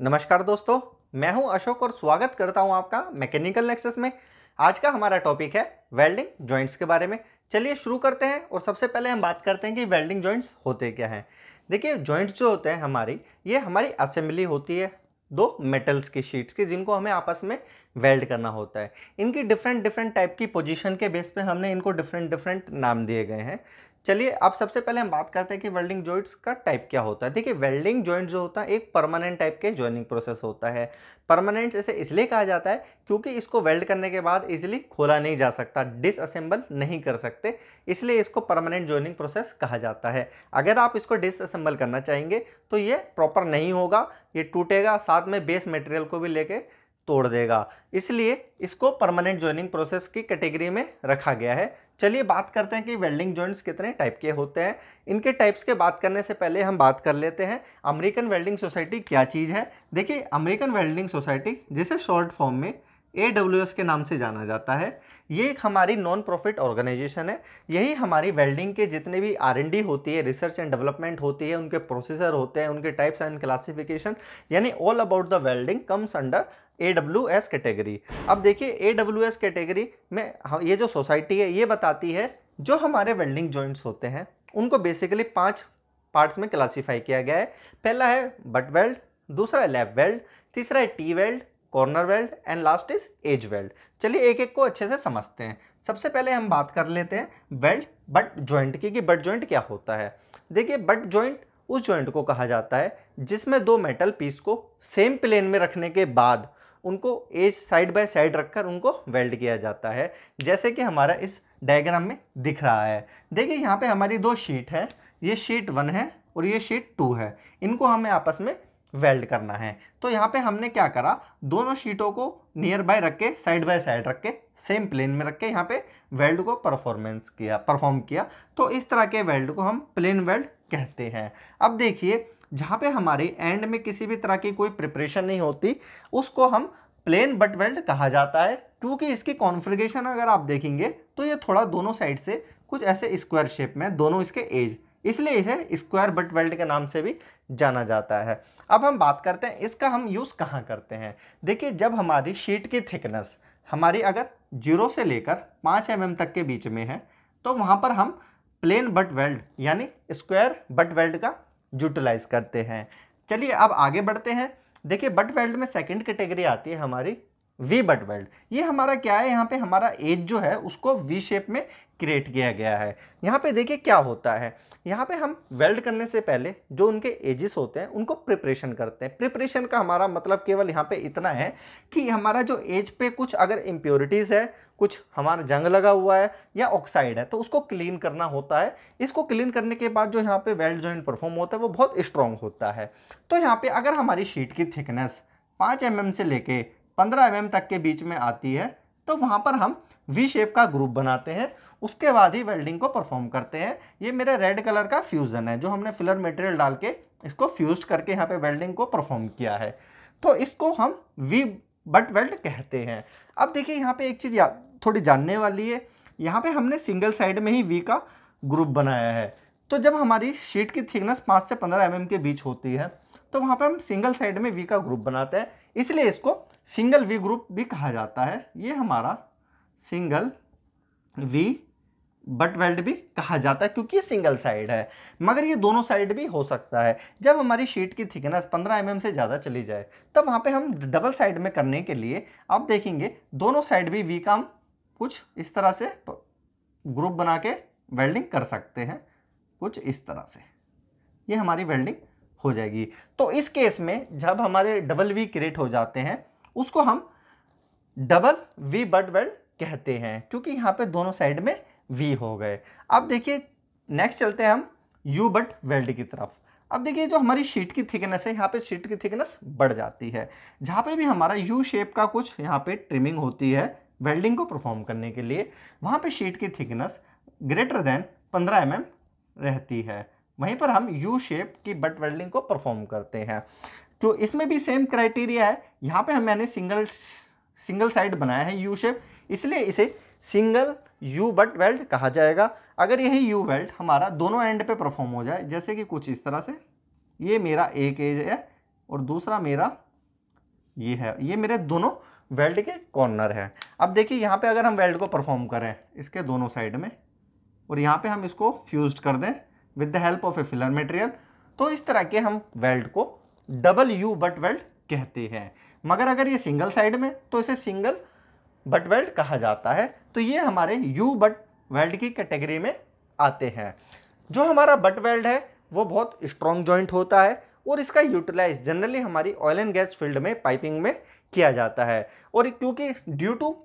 नमस्कार दोस्तों मैं हूं अशोक और स्वागत करता हूं आपका मैकेनिकल नेक्सेस में आज का हमारा टॉपिक है वेल्डिंग जॉइंट्स के बारे में चलिए शुरू करते हैं और सबसे पहले हम बात करते हैं कि वेल्डिंग जॉइंट्स होते क्या हैं देखिए जॉइंट्स जो होते हैं हमारी ये हमारी असेंबली होती है दो मेटल्स की शीट्स की जिनको हमें आपस में वेल्ड करना होता है इनकी डिफरेंट डिफरेंट टाइप की पोजीशन के बेस पे हमने इनको डिफरेंट डिफरेंट नाम दिए गए हैं चलिए अब सबसे पहले हम बात करते हैं कि वेल्डिंग जॉइंट्स का टाइप क्या होता है देखिए वेल्डिंग जॉइंट जो होता है एक परमानेंट टाइप के ज्वाइनिंग प्रोसेस होता है परमानेंट इसे इसलिए कहा जाता है क्योंकि इसको वेल्ड करने के बाद इजिली खोला नहीं जा सकता डिसअसेंबल नहीं कर सकते इसलिए इसको परमानेंट ज्वाइनिंग प्रोसेस कहा जाता है अगर आप इसको डिसअसेंबल करना चाहेंगे तो ये प्रॉपर नहीं होगा ये टूटेगा साथ में बेस मटेरियल को भी लेके तोड़ देगा इसलिए इसको परमानेंट ज्वाइनिंग प्रोसेस की कैटेगरी में रखा गया है चलिए बात करते हैं कि वेल्डिंग जॉइंट्स कितने टाइप के होते हैं इनके टाइप्स के बात करने से पहले हम बात कर लेते हैं अमेरिकन वेल्डिंग सोसाइटी क्या चीज़ है देखिए अमेरिकन वेल्डिंग सोसाइटी जिसे शॉर्ट फॉर्म में ए के नाम से जाना जाता है ये एक हमारी नॉन प्रॉफिट ऑर्गेनाइजेशन है यही हमारी वेल्डिंग के जितने भी आर होती है रिसर्च एंड डेवलपमेंट होती है उनके प्रोसेसर होते हैं उनके टाइप्स एंड क्लासिफिकेशन यानी all about the welding comes under A W S category अब देखिए ए डब्ल्यू एस कैटेगरी में हाँ, ये जो सोसाइटी है ये बताती है जो हमारे वेल्डिंग जॉइंट्स होते हैं उनको बेसिकली पाँच पार्ट्स में क्लासीफाई किया गया है पहला है बट वेल्ड दूसरा है लैप वेल्ड तीसरा है T weld corner weld and last is edge weld चलिए एक एक को अच्छे से समझते हैं सबसे पहले हम बात कर लेते हैं वेल्ड बट जॉइंट की कि बट जॉइंट क्या होता है देखिए बट जॉइंट उस जॉइंट को कहा जाता है जिसमें दो मेटल पीस को सेम प्लेन में रखने के बाद उनको एज साइड बाय साइड रखकर उनको वेल्ड किया जाता है जैसे कि हमारा इस डायग्राम में दिख रहा है देखिए यहाँ पे हमारी दो शीट है ये शीट वन है और ये शीट टू है इनको हमें आपस में वेल्ड करना है तो यहाँ पे हमने क्या करा दोनों शीटों को नियर बाय रख के साइड बाय साइड रख के सेम प्लेन में रख के यहाँ पे वेल्ड को परफॉर्मेंस किया परफॉर्म किया तो इस तरह के वेल्ड को हम प्लेन वेल्ड कहते हैं अब देखिए जहाँ पे हमारे एंड में किसी भी तरह की कोई प्रिपरेशन नहीं होती उसको हम प्लेन बट वेल्ड कहा जाता है क्योंकि इसकी कॉन्फ़िगरेशन अगर आप देखेंगे तो ये थोड़ा दोनों साइड से कुछ ऐसे स्क्वायर शेप में दोनों इसके एज इसलिए इसे स्क्वायर बट वेल्ड के नाम से भी जाना जाता है अब हम बात करते हैं इसका हम यूज़ कहाँ करते हैं देखिए जब हमारी शीट की थिकनेस हमारी अगर जीरो से लेकर पाँच एम mm तक के बीच में है तो वहाँ पर हम प्लेन बट वेल्ड यानी स्क्वायर बट वेल्ड का यूटिलाइज करते हैं चलिए अब आगे बढ़ते हैं देखिए बट वेल्ड में सेकेंड कैटेगरी आती है हमारी वी बट वेल्ड ये हमारा क्या है यहाँ पे हमारा एज जो है उसको वी शेप में क्रिएट किया गया है यहाँ पे देखिए क्या होता है यहाँ पे हम वेल्ड करने से पहले जो उनके एजेस होते हैं उनको प्रिपरेशन करते हैं प्रिपरेशन का हमारा मतलब केवल यहाँ पे इतना है कि हमारा जो एज पे कुछ अगर इम्प्योरिटीज़ है कुछ हमारा जंग लगा हुआ है या ऑक्साइड है तो उसको क्लीन करना होता है इसको क्लीन करने के बाद जो यहाँ पे वेल्ड जॉइंट परफॉर्म होता है वो बहुत स्ट्रॉन्ग होता है तो यहाँ पे अगर हमारी शीट की थिकनेस पाँच एम mm से लेके पंद्रह एम तक के बीच में आती है तो वहाँ पर हम वी शेप का ग्रुप बनाते हैं उसके बाद ही वेल्डिंग को परफॉर्म करते हैं ये मेरे रेड कलर का फ्यूज़न है जो हमने फिलर मटेरियल डाल के इसको फ्यूज करके यहाँ पे वेल्डिंग को परफॉर्म किया है तो इसको हम वी बट वेल्ड कहते हैं अब देखिए यहाँ पे एक चीज़ या थोड़ी जानने वाली है यहाँ पे हमने सिंगल साइड में ही वी का ग्रुप बनाया है तो जब हमारी शीट की थिकनेस पाँच से पंद्रह एम mm के बीच होती है तो वहाँ पर हम सिंगल साइड में वी का ग्रुप बनाते हैं इसलिए इसको सिंगल वी ग्रुप भी कहा जाता है ये हमारा सिंगल वी बट वेल्ड भी कहा जाता है क्योंकि ये सिंगल साइड है मगर ये दोनों साइड भी हो सकता है जब हमारी शीट की थिकनेस 15 एम mm से ज़्यादा चली जाए तब वहाँ पे हम डबल साइड में करने के लिए आप देखेंगे दोनों साइड भी वी का हम कुछ इस तरह से ग्रुप बना के वेल्डिंग कर सकते हैं कुछ इस तरह से ये हमारी वेल्डिंग हो जाएगी तो इस केस में जब हमारे डबल वी क्रिएट हो जाते हैं उसको हम डबल वी बट वेल्ड कहते हैं क्योंकि यहाँ पे दोनों साइड में वी हो गए अब देखिए नेक्स्ट चलते हैं हम यू बट वेल्ड की तरफ अब देखिए जो हमारी शीट की थिकनेस है यहाँ पे शीट की थिकनेस बढ़ जाती है जहाँ पे भी हमारा यू शेप का कुछ यहाँ पे ट्रिमिंग होती है वेल्डिंग को परफॉर्म करने के लिए वहाँ पे शीट की thickness greater than 15 M mm रहती है वहीं पर हम यू शेप की बट वेल्डिंग को परफॉर्म करते हैं तो इसमें भी सेम क्राइटेरिया है यहाँ पे हम मैंने सिंगल सिंगल साइड बनाया है यू शेप इसलिए इसे सिंगल यू बट वेल्ट कहा जाएगा अगर यही यू वेल्ट हमारा दोनों एंड पे परफॉर्म हो जाए जैसे कि कुछ इस तरह से ये मेरा एक एज है और दूसरा मेरा ये है ये मेरे दोनों वेल्ट के कॉर्नर है अब देखिए यहाँ पे अगर हम वेल्ट को परफॉर्म करें इसके दोनों साइड में और यहाँ पे हम इसको फ्यूज कर दें with the help of a filler material तो इस तरह के हम वेल्ट को डबल यू बट वेल्ड कहते हैं मगर अगर ये सिंगल साइड में तो इसे सिंगल बट वेल्ड कहा जाता है तो ये हमारे यू बट वेल्ड की कैटेगरी में आते हैं जो हमारा बट वेल्ड है वो बहुत स्ट्रॉन्ग जॉइंट होता है और इसका यूटिलाइज जनरली हमारी ऑयल एंड गैस फील्ड में पाइपिंग में किया जाता है और क्योंकि ड्यू टू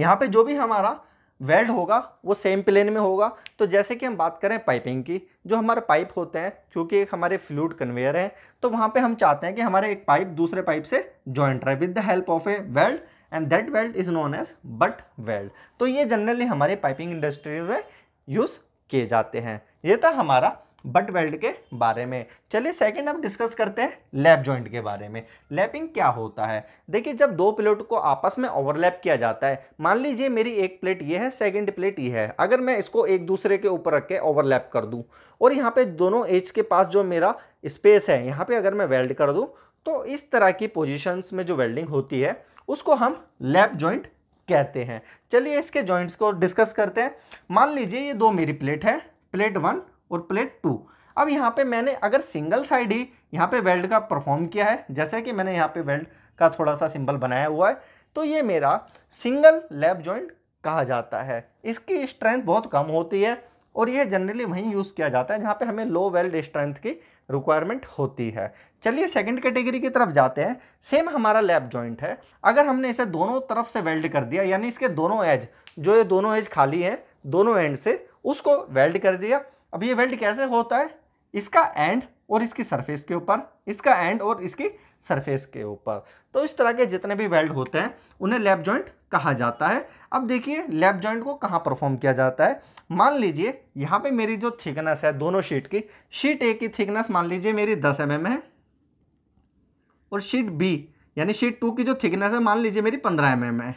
यहाँ पे जो भी हमारा वेल्ड होगा वो सेम प्लेन में होगा तो जैसे कि हम बात करें पाइपिंग की जो हमारे पाइप होते हैं क्योंकि एक हमारे फ्लूड कन्वेयर है तो वहाँ पे हम चाहते हैं कि हमारे एक पाइप दूसरे पाइप से जॉइंट रहे with the help of a weld and that weld is known as butt weld तो ये जनरली हमारे पाइपिंग इंडस्ट्री में यूज़ किए जाते हैं ये था हमारा बट वेल्ड के बारे में चलिए सेकंड अब डिस्कस करते हैं लैप जॉइंट के बारे में लैपिंग क्या होता है देखिए जब दो प्लेट को आपस में ओवरलैप किया जाता है मान लीजिए मेरी एक प्लेट ये है सेकंड प्लेट ये है अगर मैं इसको एक दूसरे के ऊपर रख के ओवरलैप कर दूं और यहाँ पे दोनों एज के पास जो मेरा स्पेस है यहाँ पर अगर मैं वेल्ड कर दूँ तो इस तरह की पोजिशंस में जो वेल्डिंग होती है उसको हम लैप जॉइंट कहते हैं चलिए इसके जॉइंट्स को डिस्कस करते हैं मान लीजिए ये दो मेरी प्लेट है प्लेट वन और प्लेट टू अब यहाँ पे मैंने अगर सिंगल साइड ही यहाँ पे वेल्ड का परफॉर्म किया है जैसे कि मैंने यहाँ पे वेल्ड का थोड़ा सा सिंबल बनाया हुआ है तो ये मेरा सिंगल लैब जॉइंट कहा जाता है इसकी स्ट्रेंथ बहुत कम होती है और यह जनरली वहीं यूज़ किया जाता है जहाँ पे हमें लो वेल्ड स्ट्रेंथ की रिक्वायरमेंट होती है चलिए सेकेंड कैटेगरी की तरफ जाते हैं सेम हमारा लैब जॉइंट है अगर हमने इसे दोनों तरफ से वेल्ड कर दिया यानी इसके दोनों एज जो ये दोनों एज खाली हैं दोनों एंड से उसको वेल्ड कर दिया अब ये वेल्ड कैसे होता है इसका एंड और इसकी सरफेस के ऊपर इसका एंड और इसकी सरफेस के ऊपर तो इस तरह के जितने भी वेल्ड होते हैं उन्हें लैब जॉइंट कहा जाता है अब देखिए लैब जॉइंट को कहाँ परफॉर्म किया जाता है मान लीजिए यहाँ पे मेरी जो थिकनेस है दोनों शीट की शीट ए की थिकनेस मान लीजिए मेरी दस एम mm है और शीट बी यानी शीट टू की जो थिकनेस है मान लीजिए मेरी पंद्रह एम mm है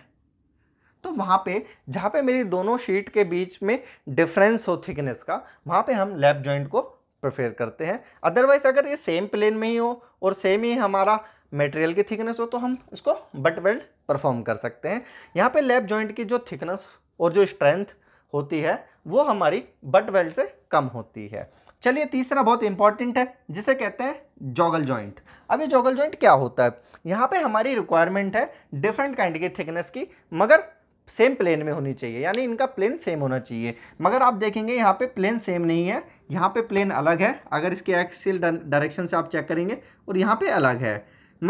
तो वहाँ पे जहाँ पे मेरी दोनों शीट के बीच में डिफरेंस हो थिकनेस का वहाँ पे हम लैप जॉइंट को प्रेफर करते हैं अदरवाइज अगर ये सेम प्लेन में ही हो और सेम ही हमारा मटेरियल की थिकनेस हो तो हम इसको बट वेल्ड परफॉर्म कर सकते हैं यहाँ पे लेप जॉइंट की जो थिकनेस और जो स्ट्रेंथ होती है वो हमारी बट वेल्ड से कम होती है चलिए तीसरा बहुत इंपॉर्टेंट है जिसे कहते हैं जॉगल जॉइंट अब ये जॉगल जॉइंट क्या होता है यहाँ पे हमारी रिक्वायरमेंट है डिफरेंट काइंड की थिकनेस की मगर सेम प्लेन में होनी चाहिए यानी इनका प्लेन सेम होना चाहिए मगर आप देखेंगे यहाँ पे प्लेन सेम नहीं है यहाँ पे प्लेन अलग है अगर इसके एक्सिल डायरेक्शन से आप चेक करेंगे और यहाँ पे अलग है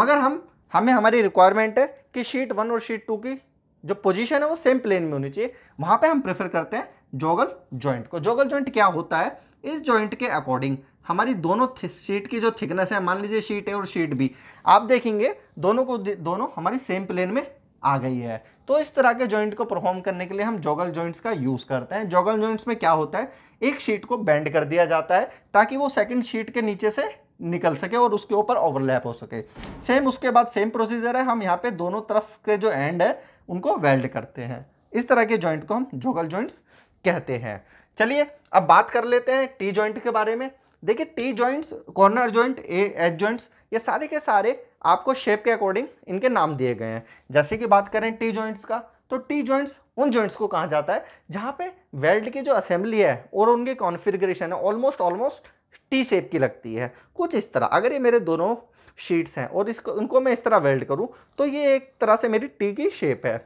मगर हम हमें हमारी रिक्वायरमेंट है कि शीट वन और शीट टू की जो पोजीशन है वो सेम प्लेन में होनी चाहिए वहाँ पर हम प्रेफर करते हैं जोगल जॉइंट को जोगल जॉइंट क्या होता है इस जॉइंट के अकॉर्डिंग हमारी दोनों शीट की जो थिकनेस है मान लीजिए शीट ए और शीट बी आप देखेंगे दोनों को दोनों हमारी सेम प्लेन में आ गई है तो इस तरह के जॉइंट को परफॉर्म करने के लिए हम जोगल जॉइंट्स का यूज़ करते हैं जोगल जॉइंट्स में क्या होता है एक शीट को बेंड कर दिया जाता है ताकि वो सेकंड शीट के नीचे से निकल सके और उसके ऊपर ओवरलैप हो सके सेम उसके बाद सेम प्रोसीजर है हम यहाँ पे दोनों तरफ के जो एंड है उनको वेल्ड करते हैं इस तरह के जॉइंट को हम जोगल जॉइंट्स कहते हैं चलिए अब बात कर लेते हैं टी जॉइंट के बारे में देखिए T joints corner joint a edge joints ये सारे के सारे आपको शेप के अकॉर्डिंग इनके नाम दिए गए हैं जैसे कि बात करें टी जॉइंट्स का तो टी जॉइंट्स उन जॉइंट्स को कहा जाता है जहाँ पे वेल्ड की जो असेंबली है और उनकी कॉन्फिग्रेशन है ऑलमोस्ट ऑलमोस्ट टी शेप की लगती है कुछ इस तरह अगर ये मेरे दोनों शीट्स हैं और इसको उनको मैं इस तरह वेल्ड करूँ तो ये एक तरह से मेरी टी की शेप है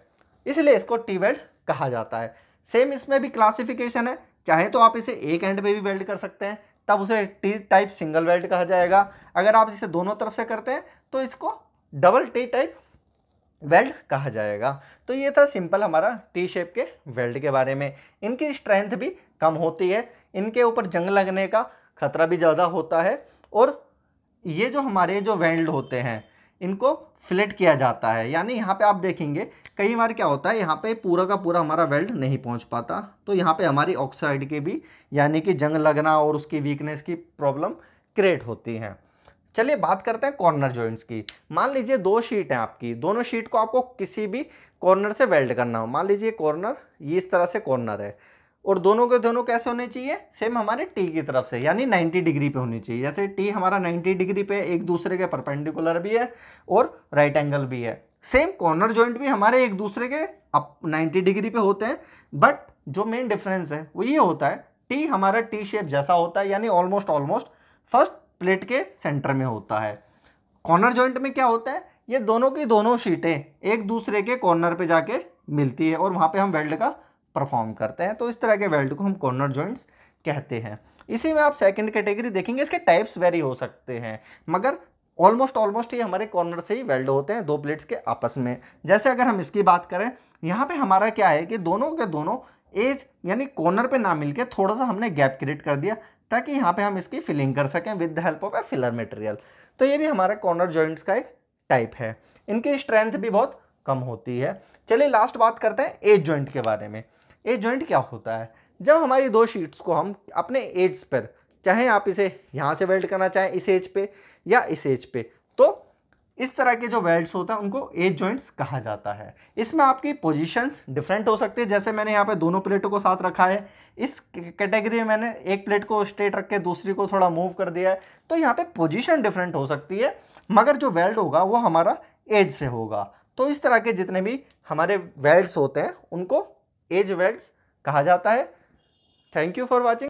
इसलिए इसको टी वेल्ड कहा जाता है सेम इसमें भी क्लासिफिकेशन है चाहे तो आप इसे एक एंड पे भी वेल्ड कर सकते हैं तब उसे टी टाइप सिंगल वेल्ड कहा जाएगा अगर आप इसे दोनों तरफ से करते हैं तो इसको डबल टी टाइप वेल्ड कहा जाएगा तो ये था सिंपल हमारा टी शेप के वेल्ड के बारे में इनकी स्ट्रेंथ भी कम होती है इनके ऊपर जंग लगने का खतरा भी ज़्यादा होता है और ये जो हमारे जो वेल्ड होते हैं इनको फ्लेट किया जाता है यानी यहाँ पे आप देखेंगे कई बार क्या होता है यहाँ पे पूरा का पूरा हमारा वेल्ट नहीं पहुँच पाता तो यहाँ पे हमारी ऑक्साइड की भी यानी कि जंग लगना और उसकी वीकनेस की प्रॉब्लम क्रिएट होती है चलिए बात करते हैं कॉर्नर जॉइंट्स की मान लीजिए दो शीट हैं आपकी दोनों शीट को आपको किसी भी कॉर्नर से वेल्ड करना हो मान लीजिए कॉर्नर ये इस तरह से कॉर्नर है और दोनों के दोनों कैसे होने चाहिए सेम हमारे टी की तरफ से यानी 90 डिग्री पे होनी चाहिए जैसे टी हमारा 90 डिग्री पे एक दूसरे के परपेंडिकुलर भी है और राइट एंगल भी है सेम कॉर्नर जॉइंट भी हमारे एक दूसरे के अप 90 डिग्री पे होते हैं बट जो मेन डिफरेंस है वो ये होता है टी हमारा टी शेप जैसा होता है यानी ऑलमोस्ट ऑलमोस्ट फर्स्ट प्लेट के सेंटर में होता है कॉर्नर जॉइंट में क्या होता है ये दोनों की दोनों शीटें एक दूसरे के कॉर्नर पर जाके मिलती है और वहाँ पर हम वेल्ड का परफॉर्म करते हैं तो इस तरह के वेल्ट को हम कॉर्नर जॉइंट्स कहते हैं इसी में आप सेकंड कैटेगरी देखेंगे इसके टाइप्स वेरी हो सकते हैं मगर ऑलमोस्ट ऑलमोस्ट ये हमारे कॉर्नर से ही वेल्ड होते हैं दो प्लेट्स के आपस में जैसे अगर हम इसकी बात करें यहाँ पे हमारा क्या है कि दोनों के दोनों एज यानी कॉर्नर पे ना मिलके थोड़ा सा हमने गैप क्रिएट कर दिया ताकि यहाँ पे हम इसकी फिलिंग कर सकें with the help of a filler material तो ये भी हमारे कॉर्नर जॉइंट्स का एक टाइप है इनकी स्ट्रेंथ भी बहुत कम होती है चलिए लास्ट बात करते हैं एज जॉइंट के बारे में एज जॉइंट क्या होता है जब हमारी दो शीट्स को हम अपने एज पर चाहे आप इसे यहाँ से वेल्ड करना चाहें इस एज पे या इस एज पे तो इस तरह के जो वेल्ड्स होते हैं उनको एज जॉइंट्स कहा जाता है इसमें आपकी पोजीशंस डिफरेंट हो सकती है जैसे मैंने यहाँ पे दोनों प्लेटों को साथ रखा है इस कैटेगरी में मैंने एक प्लेट को स्ट्रेट रख के दूसरी को थोड़ा मूव कर दिया है तो यहाँ पे पोजीशन डिफरेंट हो सकती है मगर जो वेल्ड होगा वो हमारा एज से होगा तो इस तरह के जितने भी हमारे वेल्ड्स होते हैं उनको एज वेड्स कहा जाता है थैंक यू फॉर वॉचिंग